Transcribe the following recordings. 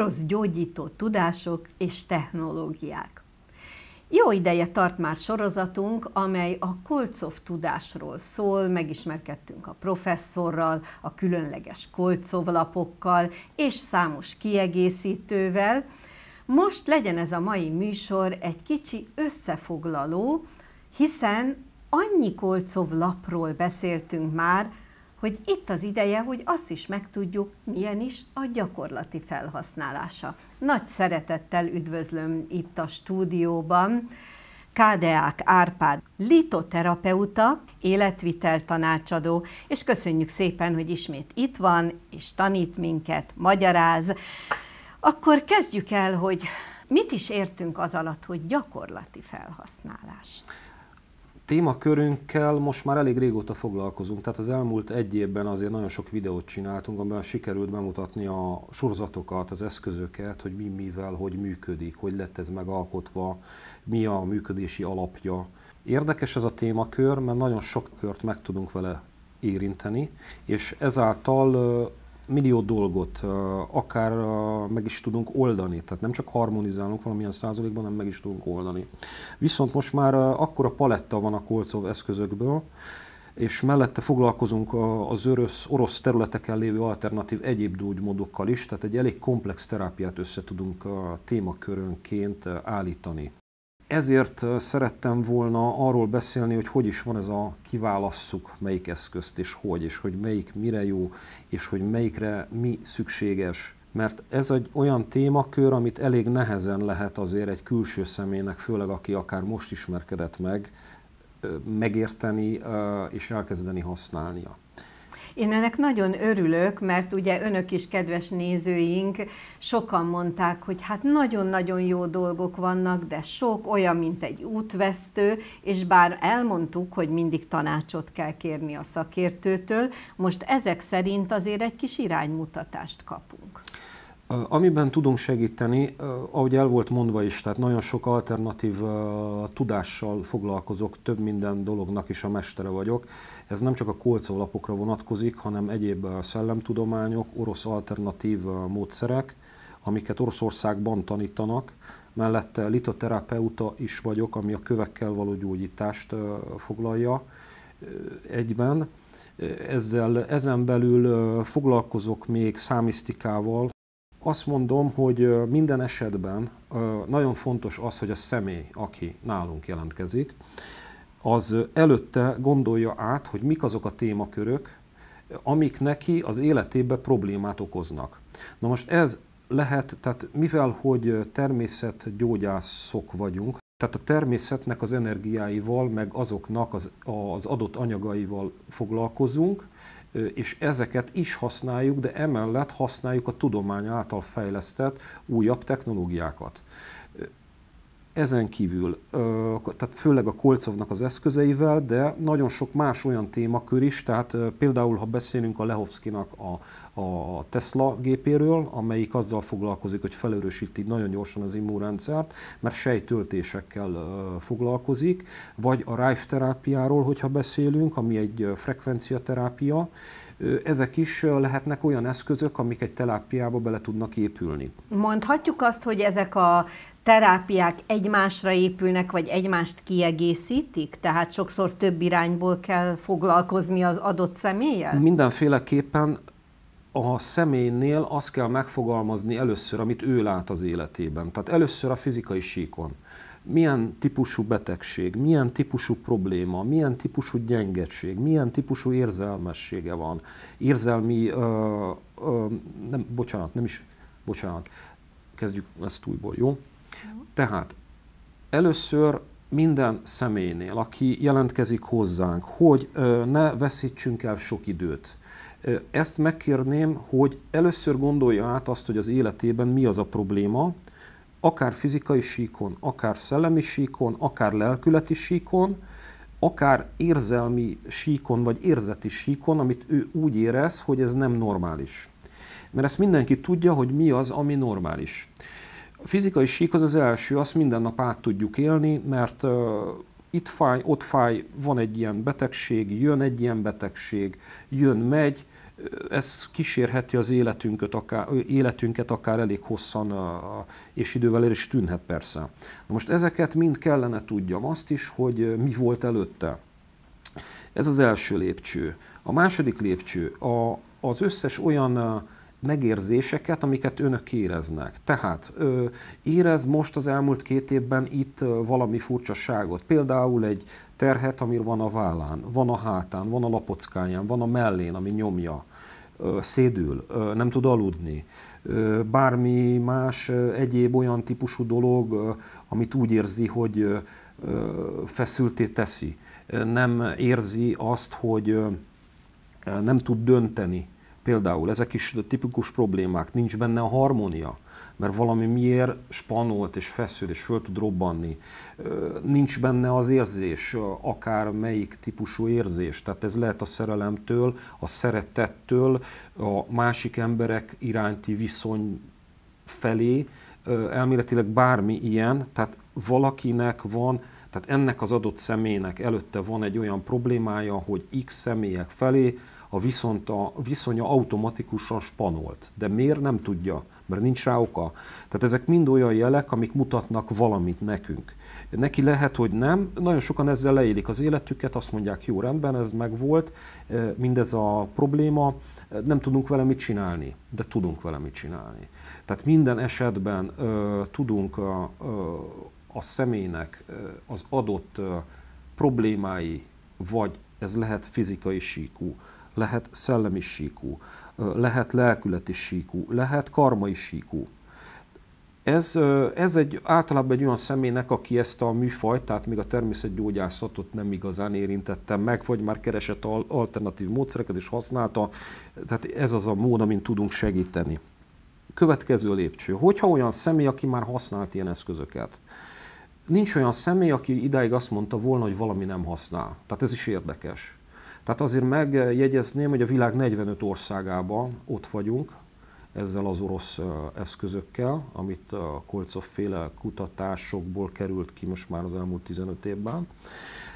orosz gyógyító tudások és technológiák. Jó ideje tart már sorozatunk, amely a kolcov tudásról szól, megismerkedtünk a professzorral, a különleges lapokkal és számos kiegészítővel. Most legyen ez a mai műsor egy kicsi összefoglaló, hiszen annyi lapról beszéltünk már, hogy itt az ideje, hogy azt is megtudjuk, milyen is a gyakorlati felhasználása. Nagy szeretettel üdvözlöm itt a stúdióban Kádeák Árpád, litoterapeuta, életvitel tanácsadó, és köszönjük szépen, hogy ismét itt van, és tanít minket, magyaráz. Akkor kezdjük el, hogy mit is értünk az alatt, hogy gyakorlati felhasználás témakörünkkel most már elég régóta foglalkozunk, tehát az elmúlt egy évben azért nagyon sok videót csináltunk, amiben sikerült bemutatni a sorozatokat, az eszközöket, hogy mi mivel, hogy működik, hogy lett ez megalkotva, mi a működési alapja. Érdekes ez a témakör, mert nagyon sok kört meg tudunk vele érinteni, és ezáltal millió dolgot akár meg is tudunk oldani, tehát nem csak harmonizálunk valamilyen százalékban, hanem meg is tudunk oldani. Viszont most már akkora paletta van a kolcov eszközökből, és mellette foglalkozunk az orosz, orosz területeken lévő alternatív egyéb gyógymódokkal is, tehát egy elég komplex terápiát össze tudunk témakörönként állítani. Ezért szerettem volna arról beszélni, hogy hogy is van ez a kiválasszuk melyik eszközt, és hogy, és hogy melyik mire jó, és hogy melyikre mi szükséges. Mert ez egy olyan témakör, amit elég nehezen lehet azért egy külső személynek, főleg aki akár most ismerkedett meg, megérteni és elkezdeni használnia. Én ennek nagyon örülök, mert ugye önök is, kedves nézőink, sokan mondták, hogy hát nagyon-nagyon jó dolgok vannak, de sok olyan, mint egy útvesztő, és bár elmondtuk, hogy mindig tanácsot kell kérni a szakértőtől, most ezek szerint azért egy kis iránymutatást kapunk. Amiben tudunk segíteni, ahogy el volt mondva is, tehát nagyon sok alternatív tudással foglalkozok, több minden dolognak is a mestere vagyok. Ez nem csak a kolcolapokra vonatkozik, hanem egyéb szellemtudományok, orosz alternatív módszerek, amiket Oroszországban tanítanak. Mellette litoterapeuta is vagyok, ami a kövekkel való gyógyítást foglalja egyben. Ezzel, ezen belül foglalkozok még számisztikával, azt mondom, hogy minden esetben nagyon fontos az, hogy a személy, aki nálunk jelentkezik, az előtte gondolja át, hogy mik azok a témakörök, amik neki az életébe problémát okoznak. Na most ez lehet, tehát mivel, hogy természetgyógyászok vagyunk, tehát a természetnek az energiáival, meg azoknak az, az adott anyagaival foglalkozunk, és ezeket is használjuk, de emellett használjuk a tudomány által fejlesztett újabb technológiákat. Ezen kívül, tehát főleg a Kolcovnak az eszközeivel, de nagyon sok más olyan témakör is, tehát például, ha beszélünk a Lehovszkinak a, a Tesla gépéről, amelyik azzal foglalkozik, hogy felőrösíti nagyon gyorsan az immunrendszert, mert sejtöltésekkel foglalkozik, vagy a Rife terápiáról, hogyha beszélünk, ami egy frekvenciaterápia, ezek is lehetnek olyan eszközök, amik egy telápiába bele tudnak épülni. Mondhatjuk azt, hogy ezek a terápiák egymásra épülnek, vagy egymást kiegészítik? Tehát sokszor több irányból kell foglalkozni az adott személlyel? Mindenféleképpen a személynél azt kell megfogalmazni először, amit ő lát az életében. Tehát először a fizikai síkon. Milyen típusú betegség, milyen típusú probléma, milyen típusú gyengedség, milyen típusú érzelmessége van, érzelmi, ö, ö, nem, bocsánat, nem is, bocsánat, kezdjük ezt újból, jó? Tehát először minden személynél, aki jelentkezik hozzánk, hogy ne veszítsünk el sok időt, ezt megkérném, hogy először gondolja át azt, hogy az életében mi az a probléma, akár fizikai síkon, akár szellemi síkon, akár lelkületi síkon, akár érzelmi síkon, vagy érzeti síkon, amit ő úgy érez, hogy ez nem normális. Mert ezt mindenki tudja, hogy mi az, ami normális. A fizikai síkhoz az első, azt minden nap át tudjuk élni, mert uh, itt fáj, ott fáj, van egy ilyen betegség, jön egy ilyen betegség, jön, megy, ez kísérheti az életünket akár, életünket akár elég hosszan, és idővel el is tűnhet persze. Na most ezeket mind kellene tudjam azt is, hogy mi volt előtte. Ez az első lépcső. A második lépcső a, az összes olyan megérzéseket, amiket önök éreznek. Tehát ö, érez most az elmúlt két évben itt valami furcsaságot. Például egy terhet, ami van a vállán, van a hátán, van a lapockáján, van a mellén, ami nyomja, ö, szédül, ö, nem tud aludni. Ö, bármi más ö, egyéb olyan típusú dolog, ö, amit úgy érzi, hogy ö, feszülté teszi. Nem érzi azt, hogy nem tud dönteni Például ezek is a tipikus problémák, nincs benne a harmónia, mert valami miért spanolt és feszül és föl tud robbanni. Nincs benne az érzés, akár melyik típusú érzés. Tehát ez lehet a szerelemtől, a szeretettől, a másik emberek iránti viszony felé, elméletileg bármi ilyen, tehát valakinek van, tehát ennek az adott személynek előtte van egy olyan problémája, hogy X személyek felé a viszont a viszonya automatikusan spanolt. De miért nem tudja? Mert nincs rá oka. Tehát ezek mind olyan jelek, amik mutatnak valamit nekünk. Neki lehet, hogy nem, nagyon sokan ezzel leélik az életüket, azt mondják, jó rendben, ez megvolt, e, mindez a probléma, e, nem tudunk vele mit csinálni, de tudunk vele mit csinálni. Tehát minden esetben ö, e, tudunk a, a személynek az adott problémái, vagy ez lehet fizikai síkú, lehet szellemi síkú, lehet lelkületi síkú, lehet karmai síkú. Ez, ez egy, általában egy olyan személynek, aki ezt a műfajt, tehát még a természetgyógyászatot nem igazán érintette meg, vagy már keresett alternatív módszereket és használta, tehát ez az a mód, amin tudunk segíteni. Következő lépcső. Hogyha olyan személy, aki már használt ilyen eszközöket, nincs olyan személy, aki idáig azt mondta volna, hogy valami nem használ. Tehát ez is érdekes. Tehát azért megjegyezném, hogy a világ 45 országában ott vagyunk ezzel az orosz eszközökkel, amit a Kolcov féle kutatásokból került ki most már az elmúlt 15 évben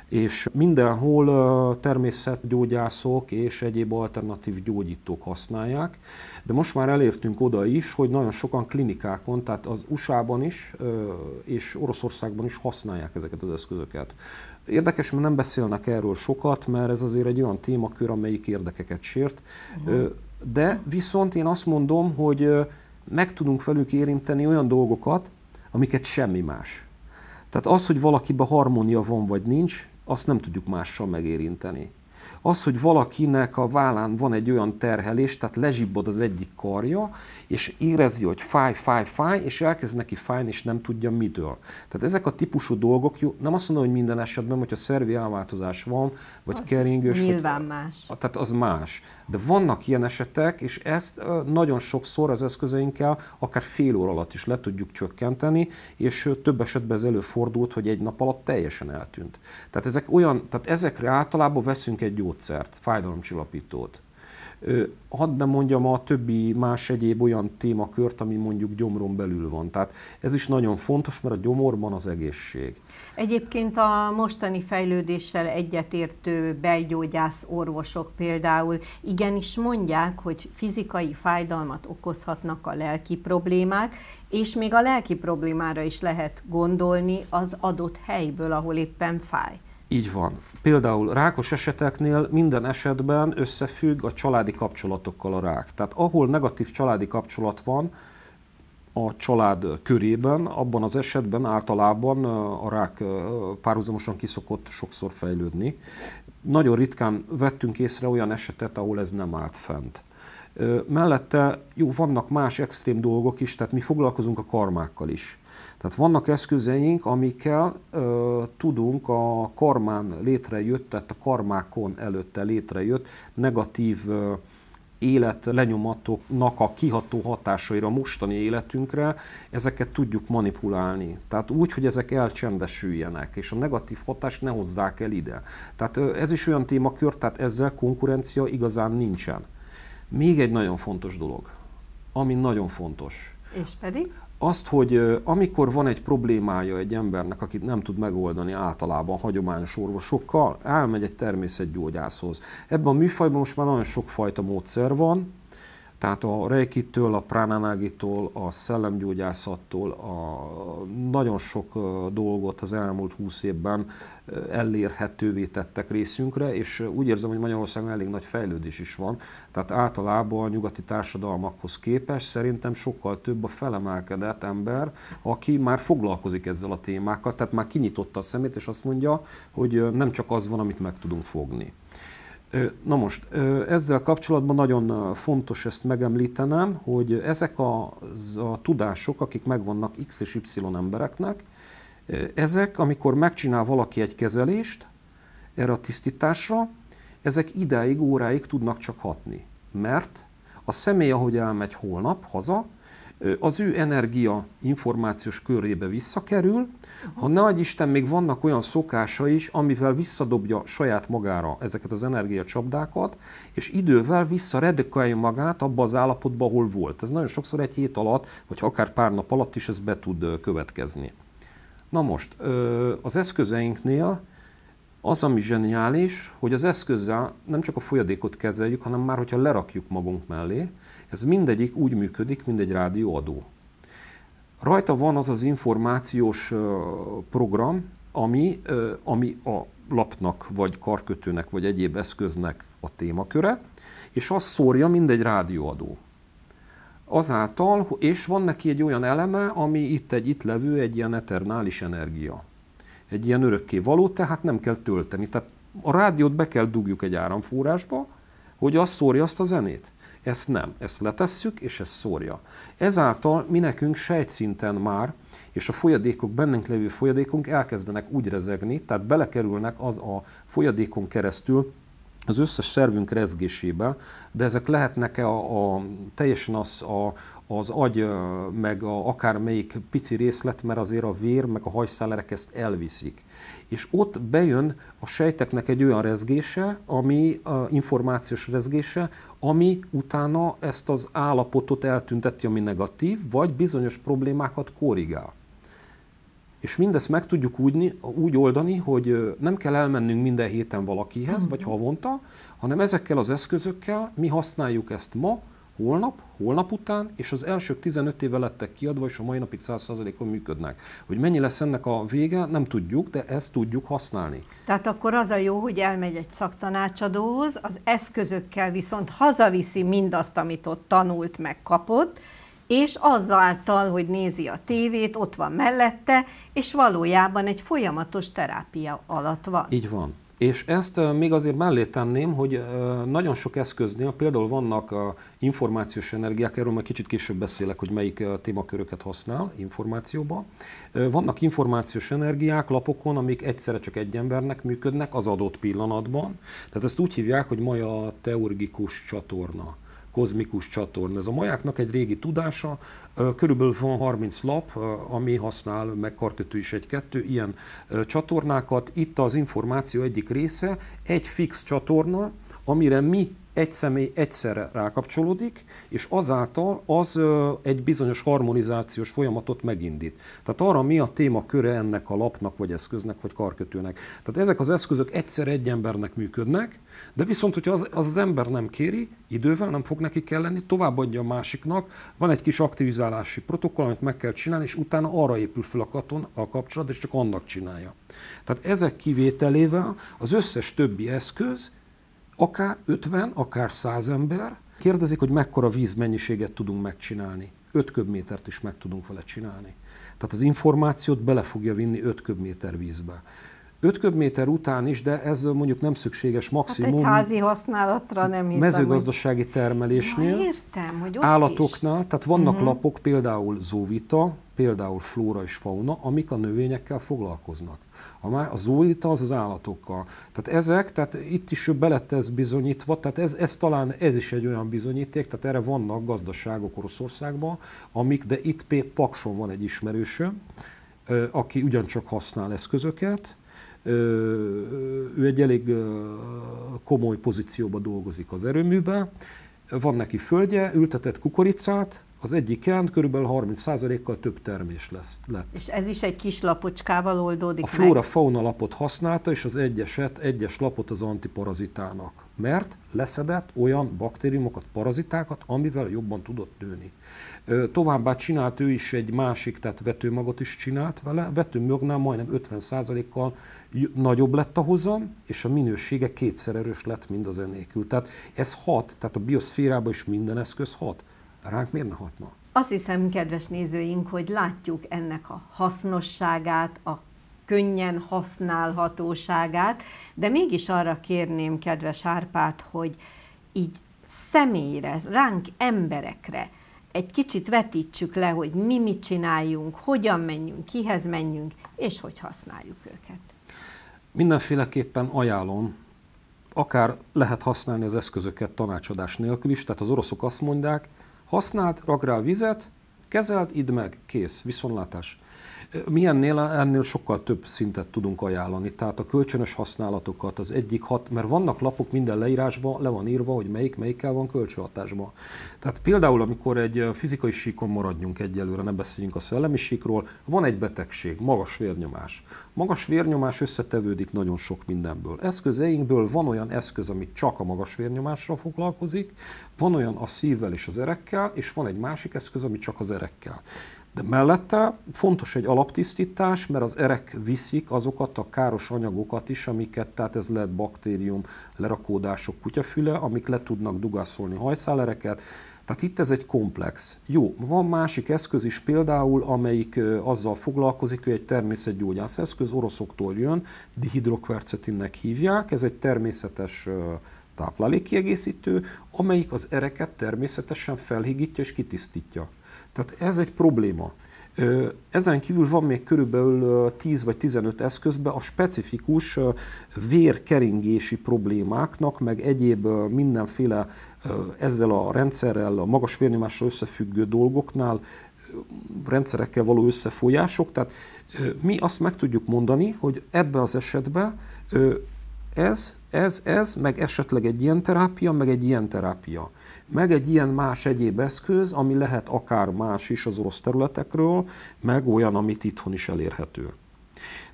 és mindenhol természetgyógyászok és egyéb alternatív gyógyítók használják, de most már elértünk oda is, hogy nagyon sokan klinikákon, tehát az USA-ban is és Oroszországban is használják ezeket az eszközöket. Érdekes, mert nem beszélnek erről sokat, mert ez azért egy olyan témakör, amelyik érdekeket sért. Uh-huh. De viszont én azt mondom, hogy meg tudunk velük érinteni olyan dolgokat, amiket semmi más. Tehát az, hogy valakiben harmónia van vagy nincs, azt nem tudjuk mással megérinteni az, hogy valakinek a vállán van egy olyan terhelés, tehát lezsibbod az egyik karja, és érezi, hogy fáj, fáj, fáj, és elkezd neki fájni, és nem tudja mitől. Tehát ezek a típusú dolgok, jó, nem azt mondom, hogy minden esetben, hogyha szervi elváltozás van, vagy az keringős. Nyilván vagy, más. Tehát az más. De vannak ilyen esetek, és ezt nagyon sokszor az eszközeinkkel akár fél óra alatt is le tudjuk csökkenteni, és több esetben ez előfordult, hogy egy nap alatt teljesen eltűnt. Tehát, ezek olyan, tehát ezekre általában veszünk egy jó gyógyszert, fájdalomcsillapítót. Hadd nem mondjam a többi más egyéb olyan témakört, ami mondjuk gyomron belül van. Tehát ez is nagyon fontos, mert a gyomorban az egészség. Egyébként a mostani fejlődéssel egyetértő belgyógyász orvosok például igenis mondják, hogy fizikai fájdalmat okozhatnak a lelki problémák, és még a lelki problémára is lehet gondolni az adott helyből, ahol éppen fáj. Így van. Például rákos eseteknél minden esetben összefügg a családi kapcsolatokkal a rák. Tehát ahol negatív családi kapcsolat van a család körében, abban az esetben általában a rák párhuzamosan kiszokott sokszor fejlődni. Nagyon ritkán vettünk észre olyan esetet, ahol ez nem állt fent. Mellette jó, vannak más extrém dolgok is, tehát mi foglalkozunk a karmákkal is. Tehát vannak eszközeink, amikkel ö, tudunk a karmán létrejött, tehát a karmákon előtte létrejött negatív ö, élet lenyomatoknak a kiható hatásaira, mostani életünkre, ezeket tudjuk manipulálni. Tehát úgy, hogy ezek elcsendesüljenek, és a negatív hatást ne hozzák el ide. Tehát ez is olyan témakör, tehát ezzel konkurencia igazán nincsen. Még egy nagyon fontos dolog, ami nagyon fontos. És pedig? azt, hogy amikor van egy problémája egy embernek, akit nem tud megoldani általában hagyományos orvosokkal, elmegy egy természetgyógyászhoz. Ebben a műfajban most már nagyon sokfajta módszer van, tehát a Reiki-től, a pránanágitól, a szellemgyógyászattól, a nagyon sok dolgot az elmúlt húsz évben elérhetővé tettek részünkre, és úgy érzem, hogy Magyarországon elég nagy fejlődés is van. Tehát általában a nyugati társadalmakhoz képest szerintem sokkal több a felemelkedett ember, aki már foglalkozik ezzel a témákkal, tehát már kinyitotta a szemét, és azt mondja, hogy nem csak az van, amit meg tudunk fogni. Na most, ezzel kapcsolatban nagyon fontos ezt megemlítenem, hogy ezek a, a tudások, akik megvannak X és Y embereknek, ezek, amikor megcsinál valaki egy kezelést erre a tisztításra, ezek ideig, óráig tudnak csak hatni. Mert a személy, ahogy elmegy holnap haza, az ő energia információs körébe visszakerül. Ha nagy Isten még vannak olyan szokása is, amivel visszadobja saját magára ezeket az energiacsapdákat, és idővel visszaredekálja magát abba az állapotba, ahol volt. Ez nagyon sokszor egy hét alatt, vagy akár pár nap alatt is ez be tud következni. Na most, az eszközeinknél az, ami zseniális, hogy az eszközzel nem csak a folyadékot kezeljük, hanem már, hogyha lerakjuk magunk mellé, ez mindegyik úgy működik, mint egy rádióadó. Rajta van az az információs program, ami, ami a lapnak, vagy karkötőnek, vagy egyéb eszköznek a témaköre, és az szórja mindegy rádióadó. Azáltal, és van neki egy olyan eleme, ami itt egy itt levő, egy ilyen eternális energia. Egy ilyen örökké való, tehát nem kell tölteni. Tehát a rádiót be kell dugjuk egy áramforrásba, hogy az szórja azt a zenét. Ezt nem, ezt letesszük, és ezt szórja. Ezáltal mi nekünk sejtszinten már, és a folyadékok, bennünk levő folyadékunk elkezdenek úgy rezegni, tehát belekerülnek az a folyadékon keresztül az összes szervünk rezgésébe, de ezek lehetnek -e a, a, teljesen az a, az agy, meg a, akármelyik pici részlet, mert azért a vér, meg a hajszálerek ezt elviszik. És ott bejön a sejteknek egy olyan rezgése, ami a információs rezgése, ami utána ezt az állapotot eltünteti, ami negatív, vagy bizonyos problémákat korrigál. És mindezt meg tudjuk úgy, úgy oldani, hogy nem kell elmennünk minden héten valakihez, mhm. vagy havonta, hanem ezekkel az eszközökkel mi használjuk ezt ma, holnap, holnap után, és az első 15 éve lettek kiadva, és a mai napig 100%-on működnek. Hogy mennyi lesz ennek a vége, nem tudjuk, de ezt tudjuk használni. Tehát akkor az a jó, hogy elmegy egy szaktanácsadóhoz, az eszközökkel viszont hazaviszi mindazt, amit ott tanult, megkapott, és azáltal, hogy nézi a tévét, ott van mellette, és valójában egy folyamatos terápia alatt van. Így van. És ezt még azért mellé tenném, hogy nagyon sok eszköznél például vannak a információs energiák, erről majd kicsit később beszélek, hogy melyik témaköröket használ információba. Vannak információs energiák lapokon, amik egyszerre csak egy embernek működnek az adott pillanatban. Tehát ezt úgy hívják, hogy maja teurgikus csatorna kozmikus csatorna. Ez a majáknak egy régi tudása, körülbelül van 30 lap, ami használ, meg karkötő is egy-kettő, ilyen csatornákat. Itt az információ egyik része, egy fix csatorna, amire mi egy személy egyszerre rákapcsolódik, és azáltal az egy bizonyos harmonizációs folyamatot megindít. Tehát arra mi a köre ennek a lapnak, vagy eszköznek, vagy karkötőnek. Tehát ezek az eszközök egyszer egy embernek működnek, de viszont, hogyha az az, az ember nem kéri, idővel nem fog neki kelleni, továbbadja a másiknak, van egy kis aktivizálási protokoll, amit meg kell csinálni, és utána arra épül fel a, katon, a kapcsolat, és csak annak csinálja. Tehát ezek kivételével az összes többi eszköz akár 50, akár 100 ember, kérdezik, hogy mekkora vízmennyiséget tudunk megcsinálni. 5 köbmétert is meg tudunk vele csinálni. Tehát az információt bele fogja vinni 5 köbméter vízbe. 5 köbméter után is, de ez mondjuk nem szükséges maximum. Hát egy házi használatra nem hiszem. Mezőgazdasági termelésnél. Ja, értem, hogy ott Állatoknál, is. tehát vannak uh-huh. lapok, például Zóvita, például flóra és fauna, amik a növényekkel foglalkoznak. A, má, a zóita az az állatokkal. Tehát ezek, tehát itt is belett ez bizonyítva, tehát ez, ez talán ez is egy olyan bizonyíték, tehát erre vannak gazdaságok Oroszországban, amik, de itt P. Pakson van egy ismerősöm, aki ugyancsak használ eszközöket, ő egy elég komoly pozícióban dolgozik az erőműben, van neki földje, ültetett kukoricát, az egyik kent körülbelül 30%-kal több termés lesz, lett. És ez is egy kis lapocskával oldódik A flóra-fauna lapot használta, és az egyeset, egyes lapot az antiparazitának, mert leszedett olyan baktériumokat, parazitákat, amivel jobban tudott nőni. Továbbá csinált ő is egy másik, tehát vetőmagot is csinált vele, vetőmagnál majdnem 50%-kal nagyobb lett a hozam, és a minősége kétszer erős lett mind az enélkül. Tehát ez hat, tehát a bioszférában is minden eszköz hat ránk miért ne hatna? Azt hiszem, kedves nézőink, hogy látjuk ennek a hasznosságát, a könnyen használhatóságát, de mégis arra kérném kedves Árpát, hogy így személyre, ránk emberekre egy kicsit vetítsük le, hogy mi mit csináljunk, hogyan menjünk, kihez menjünk, és hogy használjuk őket. Mindenféleképpen ajánlom, akár lehet használni az eszközöket tanácsadás nélkül is, tehát az oroszok azt mondják, használt, rak rá vizet, kezelt, idd meg, kész, viszontlátás. Mi ennél, ennél sokkal több szintet tudunk ajánlani, tehát a kölcsönös használatokat, az egyik hat, mert vannak lapok minden leírásban, le van írva, hogy melyik melyikkel van kölcsönhatásban. Tehát például, amikor egy fizikai síkon maradjunk egyelőre, nem beszéljünk a szellemi síkról, van egy betegség, magas vérnyomás. Magas vérnyomás összetevődik nagyon sok mindenből. Eszközeinkből van olyan eszköz, ami csak a magas vérnyomásra foglalkozik, van olyan a szívvel és az erekkel, és van egy másik eszköz, ami csak az erekkel. De mellette fontos egy alaptisztítás, mert az erek viszik azokat a káros anyagokat is, amiket, tehát ez lehet baktérium, lerakódások, kutyafüle, amik le tudnak dugászolni hajszálereket, tehát itt ez egy komplex. Jó, van másik eszköz is például, amelyik azzal foglalkozik, hogy egy természetgyógyász eszköz oroszoktól jön, dihidrokvercetinnek hívják, ez egy természetes táplálékkiegészítő, amelyik az ereket természetesen felhigítja és kitisztítja. Tehát ez egy probléma. Ezen kívül van még körülbelül 10 vagy 15 eszközbe a specifikus vérkeringési problémáknak, meg egyéb mindenféle ezzel a rendszerrel, a magas vérnyomással összefüggő dolgoknál, rendszerekkel való összefolyások. Tehát mi azt meg tudjuk mondani, hogy ebbe az esetben ez ez, ez, meg esetleg egy ilyen terápia, meg egy ilyen terápia, meg egy ilyen más egyéb eszköz, ami lehet akár más is az orosz területekről, meg olyan, amit itthon is elérhető.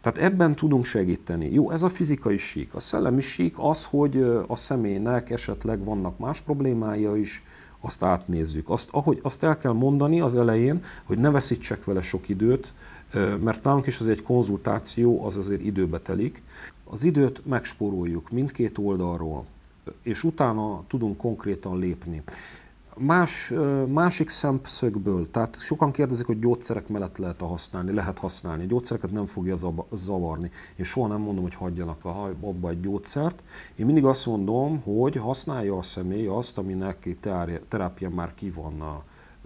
Tehát ebben tudunk segíteni. Jó, ez a fizikai sík. A szellemi sík az, hogy a személynek esetleg vannak más problémája is, azt átnézzük. Azt, ahogy azt el kell mondani az elején, hogy ne veszítsek vele sok időt, mert nálunk is az egy konzultáció, az azért időbe telik. Az időt megspóroljuk mindkét oldalról, és utána tudunk konkrétan lépni. Más, másik szempszögből, tehát sokan kérdezik, hogy gyógyszerek mellett lehet -e használni, lehet használni. A gyógyszereket nem fogja zavarni. Én soha nem mondom, hogy hagyjanak abba egy gyógyszert. Én mindig azt mondom, hogy használja a személy azt, aminek terápia már ki van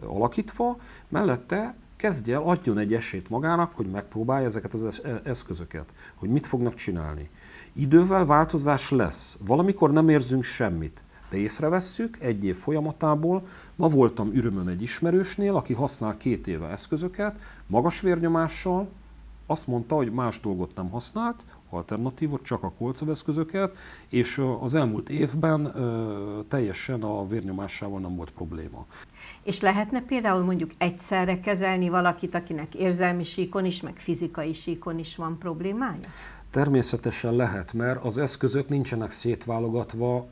alakítva, mellette kezdj el, adjon egy esélyt magának, hogy megpróbálja ezeket az e-, eszközöket, hogy mit fognak csinálni. Idővel változás lesz, valamikor nem érzünk semmit, de észrevesszük egy év folyamatából, ma voltam ürömön egy ismerősnél, aki használ két éve eszközöket, magas vérnyomással, azt mondta, hogy más dolgot nem használt, alternatívot, csak a kolcoveszközöket, és az elmúlt évben teljesen a vérnyomásával nem volt probléma. És lehetne például mondjuk egyszerre kezelni valakit, akinek érzelmi síkon is, meg fizikai síkon is van problémája? Természetesen lehet, mert az eszközök nincsenek szétválogatva,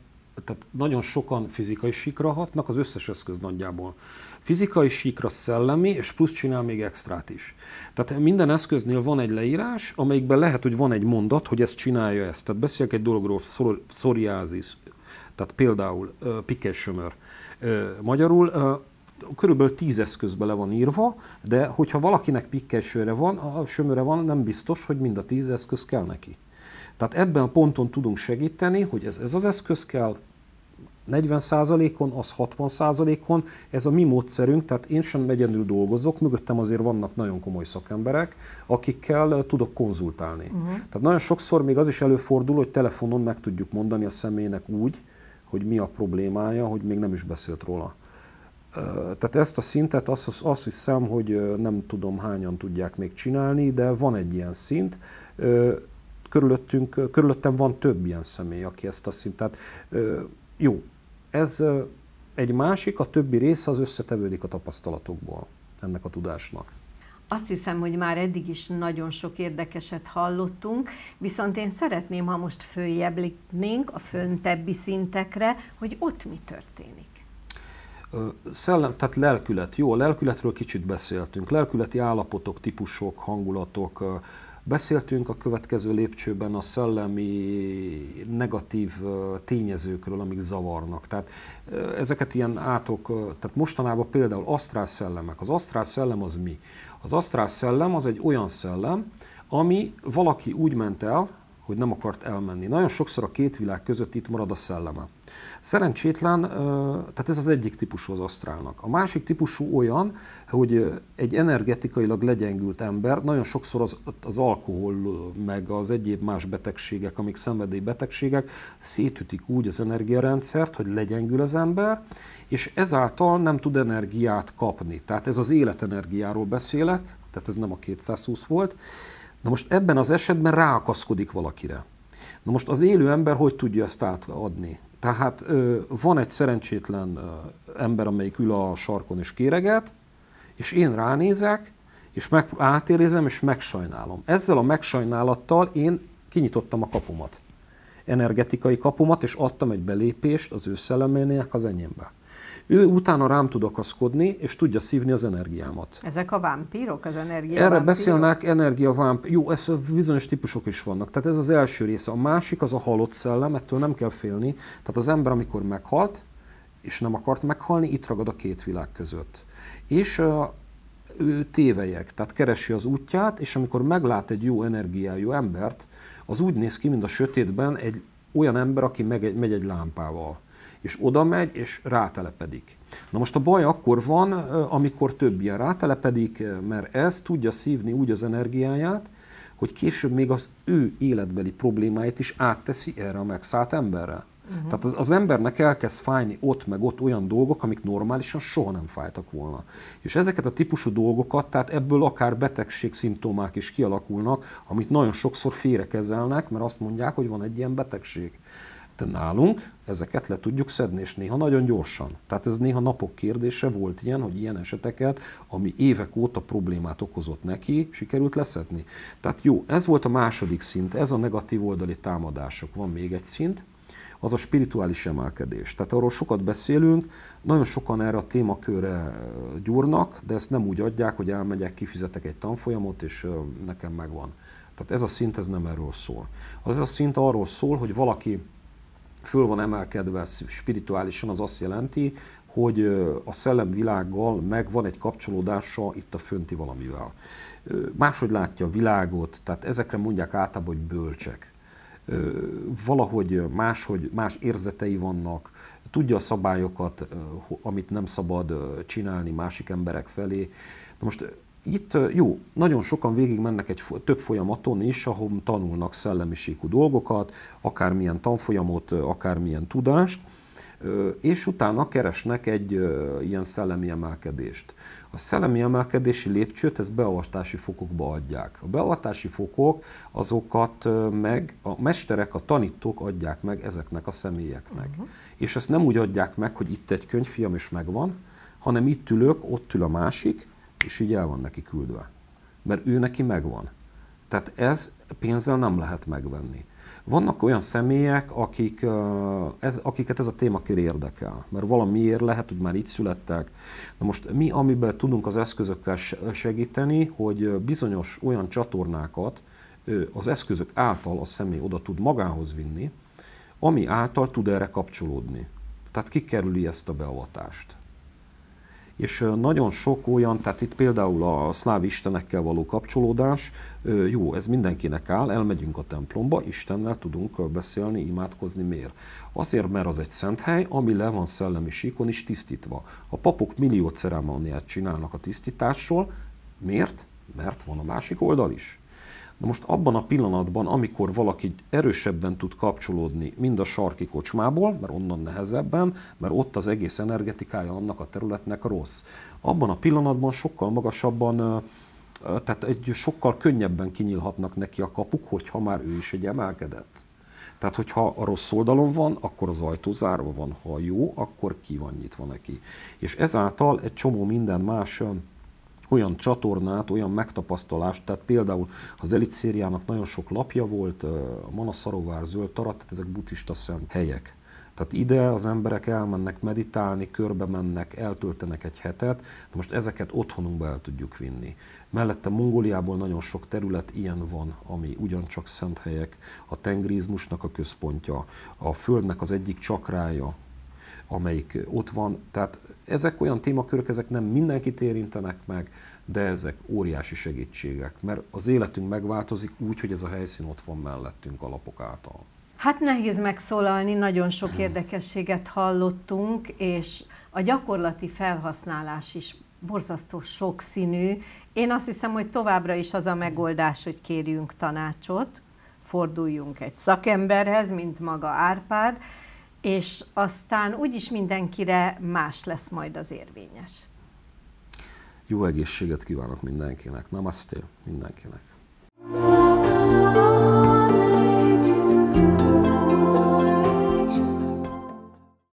tehát nagyon sokan fizikai síkra hatnak, az összes eszköz nagyjából Fizikai síkra szellemi, és plusz csinál még extrát is. Tehát minden eszköznél van egy leírás, amelyikben lehet, hogy van egy mondat, hogy ezt csinálja ezt. Tehát beszélek egy dologról, szoriázis, tehát például uh, pikesömör. Uh, magyarul uh, körülbelül tíz eszközbe le van írva, de hogyha valakinek pikkesőre van, a sömöre van, nem biztos, hogy mind a tíz eszköz kell neki. Tehát ebben a ponton tudunk segíteni, hogy ez, ez az eszköz kell, 40%-on, az 60%-on, ez a mi módszerünk, tehát én sem egyedül dolgozok, mögöttem azért vannak nagyon komoly szakemberek, akikkel tudok konzultálni. Uh-huh. Tehát nagyon sokszor még az is előfordul, hogy telefonon meg tudjuk mondani a személynek úgy, hogy mi a problémája, hogy még nem is beszélt róla. Tehát ezt a szintet azt, azt hiszem, hogy nem tudom hányan tudják még csinálni, de van egy ilyen szint. Körülöttünk, körülöttem van több ilyen személy, aki ezt a szintet. Jó, ez egy másik, a többi része az összetevődik a tapasztalatokból ennek a tudásnak. Azt hiszem, hogy már eddig is nagyon sok érdekeset hallottunk, viszont én szeretném, ha most följebb lépnénk a föntebbi szintekre, hogy ott mi történik. Szellem, tehát lelkület. Jó, a lelkületről kicsit beszéltünk. Lelkületi állapotok, típusok, hangulatok, Beszéltünk a következő lépcsőben a szellemi negatív tényezőkről, amik zavarnak. Tehát ezeket ilyen átok, tehát mostanában például asztrál szellemek. Az asztrál szellem az mi? Az asztrál szellem az egy olyan szellem, ami valaki úgy ment el, hogy nem akart elmenni. Nagyon sokszor a két világ között itt marad a szelleme. Szerencsétlen, tehát ez az egyik típusú az asztrálnak. A másik típusú olyan, hogy egy energetikailag legyengült ember nagyon sokszor az, az alkohol, meg az egyéb más betegségek, amik betegségek, szétütik úgy az energiarendszert, hogy legyengül az ember, és ezáltal nem tud energiát kapni. Tehát ez az életenergiáról beszélek, tehát ez nem a 220 volt, Na most ebben az esetben ráakaszkodik valakire. Na most az élő ember hogy tudja ezt átadni? Tehát van egy szerencsétlen ember, amelyik ül a sarkon és kéreget, és én ránézek, és meg, átérézem, és megsajnálom. Ezzel a megsajnálattal én kinyitottam a kapumat. Energetikai kapumat, és adtam egy belépést az ő az enyémbe. Ő utána rám tud akaszkodni, és tudja szívni az energiámat. Ezek a vámpírok, az energia Erre beszélnek energia vámp... Jó, ez bizonyos típusok is vannak. Tehát ez az első része. A másik az a halott szellem, ettől nem kell félni. Tehát az ember, amikor meghalt, és nem akart meghalni, itt ragad a két világ között. És ő tévelyek, tehát keresi az útját, és amikor meglát egy jó energiájú embert, az úgy néz ki, mint a sötétben egy olyan ember, aki megy egy lámpával és oda megy, és rátelepedik. Na most a baj akkor van, amikor több ilyen rátelepedik, mert ez tudja szívni úgy az energiáját, hogy később még az ő életbeli problémáit is átteszi erre a megszállt emberre. Uh-huh. Tehát az, az embernek elkezd fájni ott meg ott olyan dolgok, amik normálisan soha nem fájtak volna. És ezeket a típusú dolgokat, tehát ebből akár betegség szimptomák is kialakulnak, amit nagyon sokszor félrekezelnek, mert azt mondják, hogy van egy ilyen betegség. De nálunk ezeket le tudjuk szedni, és néha nagyon gyorsan. Tehát ez néha napok kérdése volt ilyen, hogy ilyen eseteket, ami évek óta problémát okozott neki, sikerült leszedni. Tehát jó, ez volt a második szint, ez a negatív oldali támadások. Van még egy szint, az a spirituális emelkedés. Tehát arról sokat beszélünk, nagyon sokan erre a témakörre gyúrnak, de ezt nem úgy adják, hogy elmegyek, kifizetek egy tanfolyamot, és nekem megvan. Tehát ez a szint, ez nem erről szól. Az ez a szint arról szól, hogy valaki föl van emelkedve spirituálisan, az azt jelenti, hogy a szellemvilággal meg van egy kapcsolódása itt a fönti valamivel. Máshogy látja a világot, tehát ezekre mondják általában, hogy bölcsek. Valahogy máshogy, más érzetei vannak, tudja a szabályokat, amit nem szabad csinálni másik emberek felé. Na most itt jó, nagyon sokan végig mennek egy több folyamaton is, ahol tanulnak szellemiségű dolgokat, akármilyen tanfolyamot, akármilyen tudást, és utána keresnek egy ilyen szellemi emelkedést. A szellemi emelkedési lépcsőt ezt beavatási fokokba adják. A beavatási fokok azokat meg a mesterek, a tanítók adják meg ezeknek a személyeknek. Uh-huh. És ezt nem úgy adják meg, hogy itt egy könyvfiam is megvan, hanem itt ülök, ott ül a másik, és így el van neki küldve. Mert ő neki megvan. Tehát ez pénzzel nem lehet megvenni. Vannak olyan személyek, akik, ez, akiket ez a témakör érdekel, mert valamiért lehet, hogy már itt születtek. Na most mi, amiben tudunk az eszközökkel segíteni, hogy bizonyos olyan csatornákat az eszközök által a személy oda tud magához vinni, ami által tud erre kapcsolódni. Tehát kikerüli ezt a beavatást és nagyon sok olyan, tehát itt például a szláv istenekkel való kapcsolódás, jó, ez mindenkinek áll, elmegyünk a templomba, Istennel tudunk beszélni, imádkozni, miért? Azért, mert az egy szent hely, ami le van szellemi síkon is tisztítva. A papok millió ceremóniát csinálnak a tisztításról, miért? Mert van a másik oldal is. De most abban a pillanatban, amikor valaki erősebben tud kapcsolódni, mind a sarki kocsmából, mert onnan nehezebben, mert ott az egész energetikája annak a területnek rossz, abban a pillanatban sokkal magasabban tehát egy sokkal könnyebben kinyílhatnak neki a kapuk, hogyha már ő is egy emelkedett. Tehát, hogyha a rossz oldalon van, akkor az ajtó zárva van, ha jó, akkor ki van nyitva neki. És ezáltal egy csomó minden más olyan csatornát, olyan megtapasztalást, tehát például az Elit szériának nagyon sok lapja volt, a Manaszarovár, Zöld Tarat, tehát ezek buddhista szent helyek. Tehát ide az emberek elmennek meditálni, körbe mennek, eltöltenek egy hetet, de most ezeket otthonunkba el tudjuk vinni. Mellette Mongóliából nagyon sok terület ilyen van, ami ugyancsak szent helyek, a tengrizmusnak a központja, a földnek az egyik csakrája, amelyik ott van. Tehát ezek olyan témakörök, ezek nem mindenkit érintenek meg, de ezek óriási segítségek, mert az életünk megváltozik úgy, hogy ez a helyszín ott van mellettünk alapok által. Hát nehéz megszólalni, nagyon sok érdekességet hallottunk, és a gyakorlati felhasználás is borzasztó sokszínű. Én azt hiszem, hogy továbbra is az a megoldás, hogy kérjünk tanácsot, forduljunk egy szakemberhez, mint maga Árpád, és aztán úgyis mindenkire más lesz majd az érvényes. Jó egészséget kívánok mindenkinek. Namaste mindenkinek. Oh,